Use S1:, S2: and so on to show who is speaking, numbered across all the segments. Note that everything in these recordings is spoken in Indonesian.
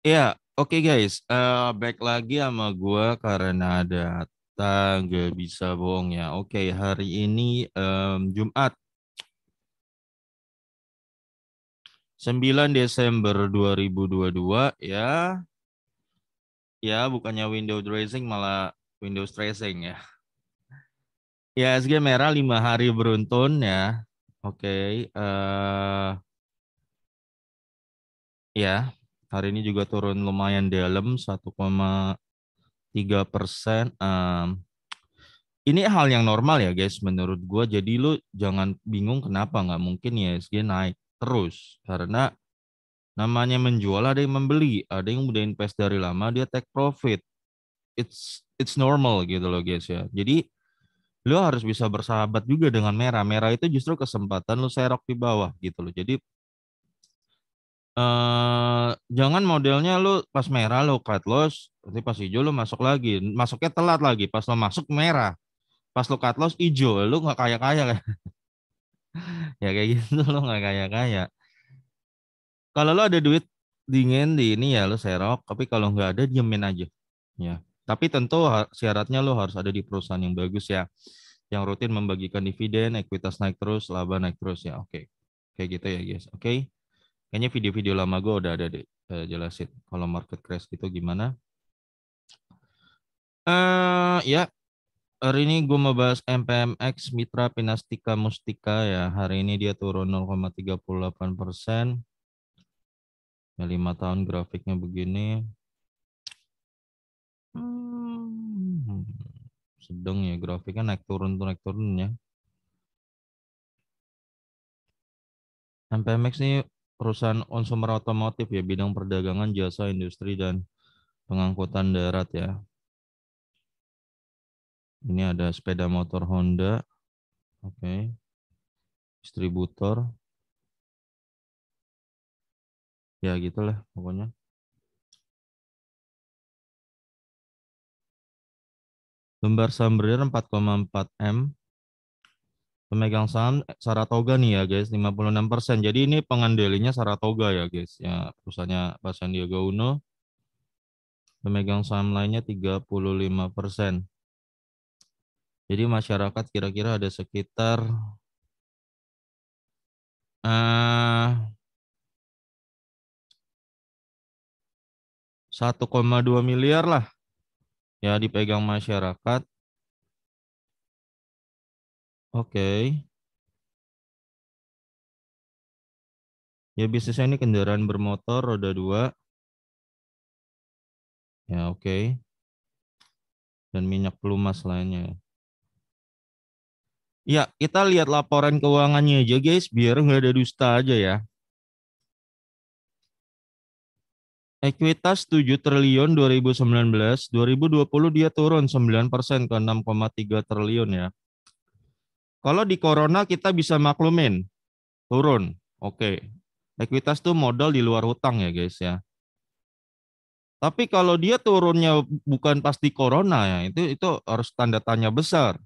S1: Ya, oke okay guys. Uh, back lagi sama gue karena data nggak bisa bohong ya. Oke, okay, hari ini um, Jumat 9 Desember 2022 ya. Ya, bukannya Windows Racing malah Windows stressing ya. Ya, SG merah 5 hari beruntun ya. Oke, okay, uh, eh, ya Hari ini juga turun lumayan dalam 1,3 persen. Um, ini hal yang normal ya guys menurut gue. Jadi lu jangan bingung kenapa nggak mungkin ya e ISG naik terus. Karena namanya menjual ada yang membeli. Ada yang udah invest dari lama dia take profit. It's it's normal gitu loh guys ya. Jadi lo harus bisa bersahabat juga dengan merah. Merah itu justru kesempatan lo serok di bawah gitu loh. Jadi Uh, jangan modelnya lu pas merah lu cut loss, nanti pas hijau lu masuk lagi. Masuknya telat lagi, pas lu masuk merah. Pas lu cut loss hijau, lu nggak kaya-kaya kan. ya kayak gitu lu nggak kaya-kaya. Kalau lu ada duit dingin di ini ya lu serok, tapi kalau nggak ada diemin aja. Ya. Tapi tentu syaratnya lu harus ada di perusahaan yang bagus ya. Yang rutin membagikan dividen, ekuitas naik terus, laba naik terus ya. Oke. Okay. Kayak gitu ya guys. Oke. Okay. Kayaknya video-video lama gue udah ada deh, uh, jelasin kalau market crash itu gimana. Uh, ya, hari ini gue mau bahas MPMX Mitra Pinastika Mustika ya. Hari ini dia turun 0,38 persen. Ya, 5 tahun grafiknya begini.
S2: Hmm,
S1: sedang ya grafiknya naik turun tuh naik turun ya. MPMX ini perusahaan onsumer otomotif ya bidang perdagangan jasa industri dan pengangkutan darat ya ini ada sepeda motor Honda
S2: oke okay. distributor ya gitulah pokoknya
S1: lembar sambrir 4,4 M pemegang saham eh, Saratoga nih ya guys 56%. persen. Jadi ini pengandalinya Saratoga ya guys ya perusahaannya Pak Sandiaga Uno. Pemegang saham lainnya 35%. persen. Jadi masyarakat kira-kira ada sekitar uh,
S2: eh, 1,2 miliar lah ya dipegang masyarakat Oke. Ya bisnisnya ini kendaraan bermotor roda dua. Ya oke. Okay.
S1: Dan minyak pelumas lainnya. Ya kita lihat laporan keuangannya aja guys biar nggak ada dusta aja ya. Ekuitas 7 triliun 2019, 2020 dia turun 9 persen ke 6,3 triliun ya. Kalau di corona kita bisa maklumin turun. Oke. Okay. Ekuitas tuh modal di luar hutang ya, guys ya. Tapi kalau dia turunnya bukan pasti corona ya, itu itu harus tanda tanya besar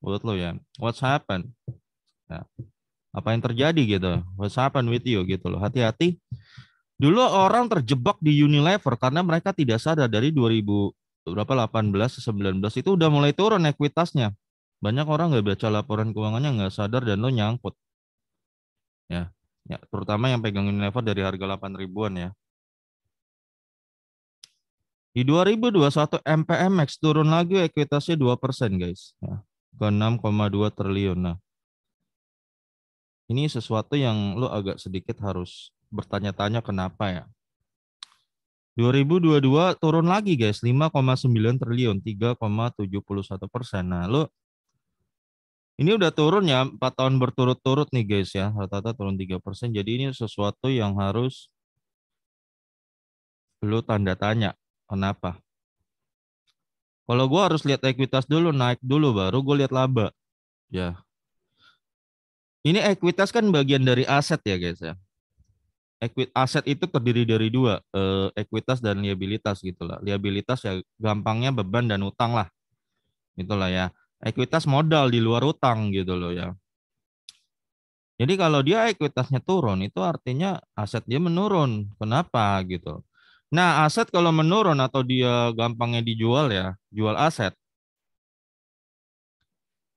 S1: buat lo ya. What's happen? Ya. Apa yang terjadi gitu? What's happen with you gitu loh. Hati-hati. Dulu orang terjebak di Unilever karena mereka tidak sadar dari 2000 berapa 18 19 itu udah mulai turun ekuitasnya. Banyak orang nggak baca laporan keuangannya, nggak sadar dan lo nyangkut. Ya, ya terutama yang pegang Unilever dari harga 8 ribuan ya. Di 2021 MPMX turun lagi ekuitasnya 2 persen guys. Ya, ke 6,2 triliun. Nah, ini sesuatu yang lo agak sedikit harus bertanya-tanya kenapa ya. 2022 turun lagi guys, 5,9 triliun, 3,71 persen. Nah, lo ini udah turun ya, 4 tahun berturut-turut nih guys ya, rata-rata turun 3%. Jadi ini sesuatu yang harus lu tanda tanya. Kenapa? Kalau gue harus lihat ekuitas dulu, naik dulu baru gue lihat laba. Ya. Ini ekuitas kan bagian dari aset ya guys ya. Equit aset itu terdiri dari dua, eh, ekuitas dan liabilitas gitu lah. Liabilitas ya gampangnya beban dan utang lah. Itulah ya ekuitas modal di luar utang gitu loh ya. Jadi kalau dia ekuitasnya turun itu artinya aset dia menurun. Kenapa gitu? Nah, aset kalau menurun atau dia gampangnya dijual ya, jual aset.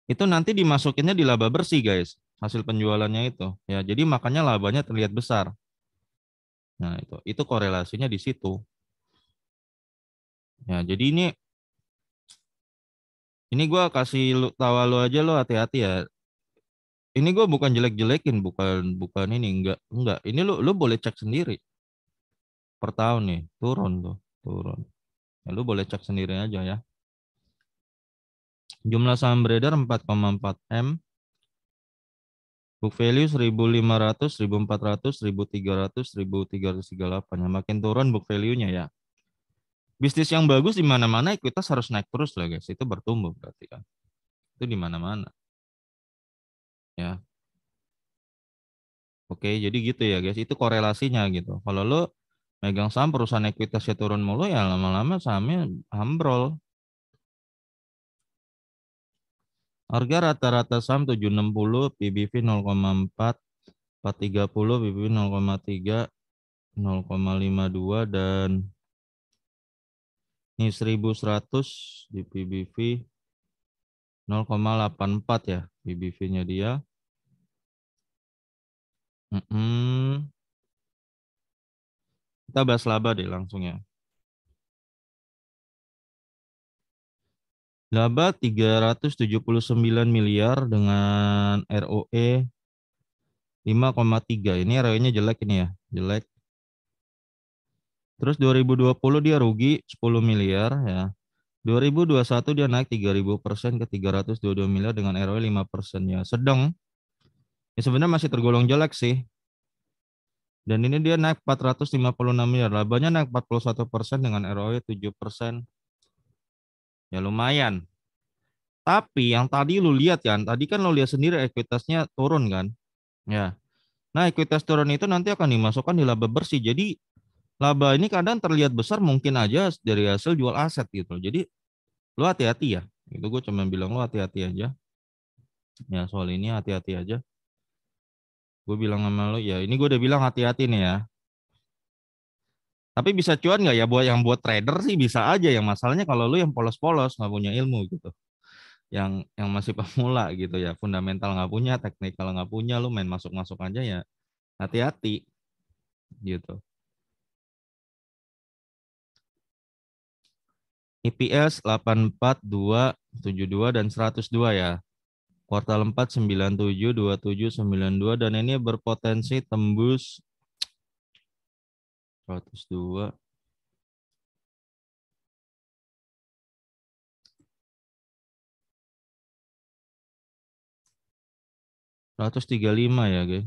S1: Itu nanti dimasukinnya di laba bersih, guys. Hasil penjualannya itu. Ya, jadi makanya labanya terlihat besar. Nah, itu itu korelasinya di situ. Ya, jadi ini ini gue kasih lu, tawa lu aja lo hati-hati ya ini gue bukan jelek-jelekin bukan bukan ini enggak enggak ini lu lu boleh cek sendiri per tahun nih turun tuh turun ya, lu boleh cek sendiri aja ya jumlah saham beredar 4,4 m book value 1500 1400 1300 1338 ya makin turun book value-nya ya bisnis yang bagus di mana-mana ekuitas harus naik terus lah guys. Itu bertumbuh berarti kan. Itu di mana-mana. Ya. Oke, jadi gitu ya guys. Itu korelasinya gitu. Kalau lo megang saham perusahaan ekuitasnya turun mulu ya lama-lama sahamnya ambrol. Harga rata-rata saham 760, PBV 0,4, 430, PBV 0,3, 0,52 dan ini 1100 di PBV 0,84 ya PBV-nya dia.
S2: Mm -hmm. Kita bahas laba deh langsung ya.
S1: Laba 379 miliar dengan ROE 5,3. Ini ROE-nya jelek ini ya, jelek Terus 2020 dia rugi 10 miliar ya. 2021 dia naik 3000 persen ke 322 miliar dengan ROI e 5 persen ya. Sedang ya sebenarnya masih tergolong jelek sih. Dan ini dia naik 456 miliar. Labanya naik 41 persen dengan ROI 7 e persen. Ya lumayan. Tapi yang tadi lu lihat kan, tadi kan lu lihat sendiri ekuitasnya turun kan. Ya. Nah, ekuitas turun itu nanti akan dimasukkan di laba bersih. Jadi laba ini kadang terlihat besar mungkin aja dari hasil jual aset gitu. Jadi lu hati-hati ya. Itu gue cuma bilang lu hati-hati aja. Ya soal ini hati-hati aja. Gue bilang sama lu ya ini gue udah bilang hati-hati nih ya. Tapi bisa cuan nggak ya buat yang buat trader sih bisa aja. Yang masalahnya kalau lu yang polos-polos nggak punya ilmu gitu. Yang yang masih pemula gitu ya. Fundamental nggak punya, teknik kalau nggak punya, lu main masuk-masuk aja ya hati-hati gitu. IPS 84272 dan 102 ya. Kuartal 4 97 27 92 dan ini berpotensi tembus 102 135 ya, guys.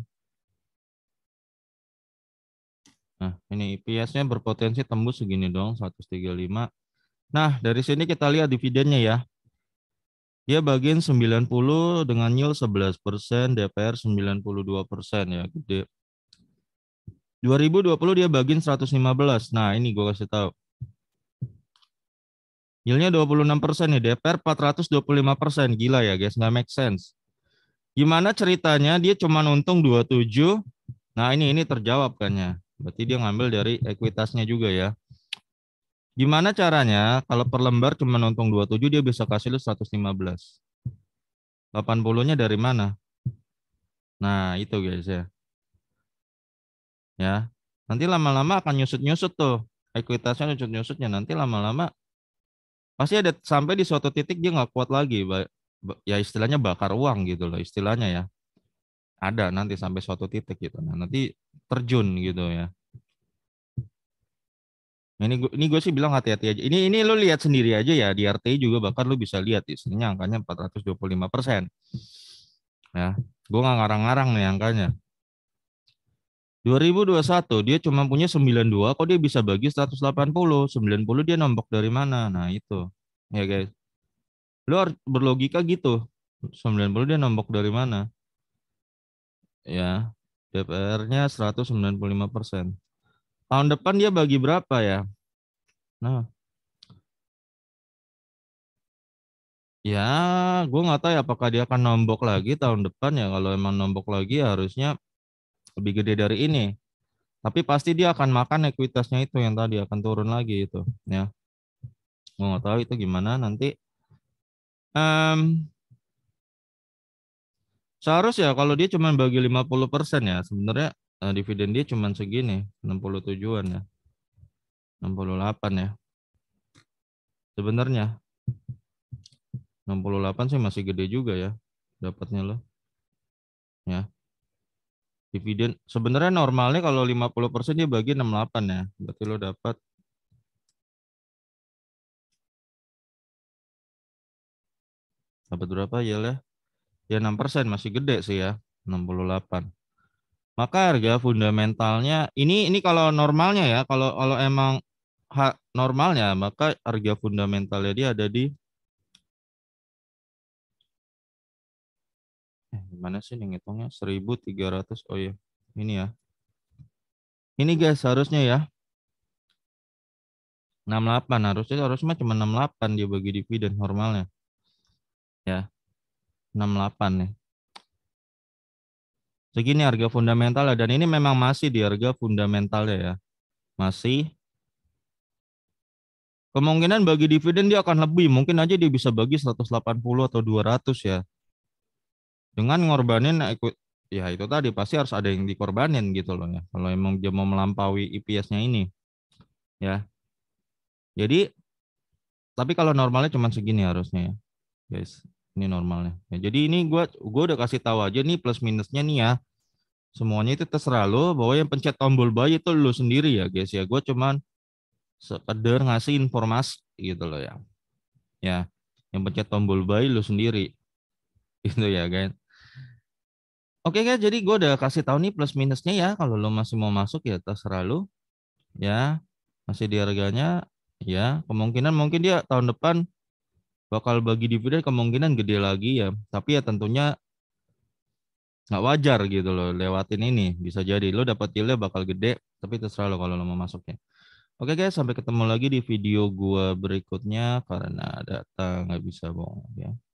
S1: Nah, ini IPS-nya berpotensi tembus segini dong, 135. Nah, dari sini kita lihat dividennya ya. Dia bagian 90 dengan yield 11 persen, DPR 92 persen ya, gede. 2020 dia bagian 115. Nah, ini gue kasih tahu. Yieldnya 26 persen ya, DPR 425 persen. Gila ya guys, nggak make sense. Gimana ceritanya dia cuma untung 27, Nah, ini ini terjawab kan ya. Berarti dia ngambil dari ekuitasnya juga ya. Gimana caranya kalau per lembar cuma untung 27 dia bisa kasih lu 115. 80-nya dari mana? Nah, itu guys ya. Ya. Nanti lama-lama akan nyusut-nyusut tuh. Ekuitasnya nyusut-nyusutnya. Nanti lama-lama pasti ada sampai di suatu titik dia nggak kuat lagi. Ya istilahnya bakar uang gitu loh istilahnya ya. Ada nanti sampai suatu titik gitu. Nah, nanti terjun gitu ya. Ini gue ini gue sih bilang hati-hati aja. Ini ini lo lihat sendiri aja ya di RT juga bahkan lo bisa lihat di sini angkanya 425 persen. Ya, gue nggak ngarang-ngarang nih angkanya. 2021 dia cuma punya 92 kok dia bisa bagi 180 90 dia nombok dari mana nah itu ya guys lu harus berlogika gitu 90 dia nombok dari mana ya DPR-nya 195 persen Tahun depan dia bagi berapa ya? Nah. Ya, gue nggak tahu ya apakah dia akan nombok lagi tahun depan ya. Kalau emang nombok lagi ya harusnya lebih gede dari ini. Tapi pasti dia akan makan ekuitasnya itu yang tadi akan turun lagi itu. Ya, gue nggak tahu itu gimana nanti. Um, seharusnya kalau dia cuma bagi 50% ya sebenarnya Nah, dividen dia cuma segini, 67-an ya. 68 ya. Sebenarnya 68 sih masih gede juga ya dapatnya loh. Ya. Dividen sebenarnya normalnya kalau 50% dia bagi 68 ya. Berarti lo dapat dapat berapa ya lah? Ya 6% masih gede sih ya, 68 maka harga fundamentalnya ini ini kalau normalnya ya kalau kalau emang hak normalnya maka harga fundamentalnya dia ada di eh, gimana sih nih ngitungnya 1300 oh ya ini ya ini guys harusnya ya 68 harusnya harusnya cuma 68 dia bagi dividen normalnya ya 68 nih segini harga fundamental ya dan ini memang masih di harga fundamental ya masih kemungkinan bagi dividen dia akan lebih mungkin aja dia bisa bagi 180 atau 200 ya dengan ngorbanin ya itu tadi pasti harus ada yang dikorbanin gitu loh ya kalau emang dia mau melampaui EPS-nya ini ya jadi tapi kalau normalnya cuma segini harusnya ya guys ini normalnya. Ya, jadi ini gue gua udah kasih tahu aja nih plus minusnya nih ya. Semuanya itu terserah lo bahwa yang pencet tombol buy itu lo sendiri ya guys ya. Gue cuman sekedar ngasih informasi gitu loh ya. Ya, yang pencet tombol buy lo sendiri. itu ya guys. Oke guys, jadi gue udah kasih tahu nih plus minusnya ya. Kalau lo masih mau masuk ya terserah lo. Ya, masih di harganya ya kemungkinan mungkin dia tahun depan bakal bagi dividen kemungkinan gede lagi ya. Tapi ya tentunya nggak wajar gitu loh lewatin ini. Bisa jadi lo dapat yieldnya bakal gede, tapi terserah lo kalau lo mau masuknya. Oke guys, sampai ketemu lagi di video gua berikutnya karena data nggak bisa bohong ya.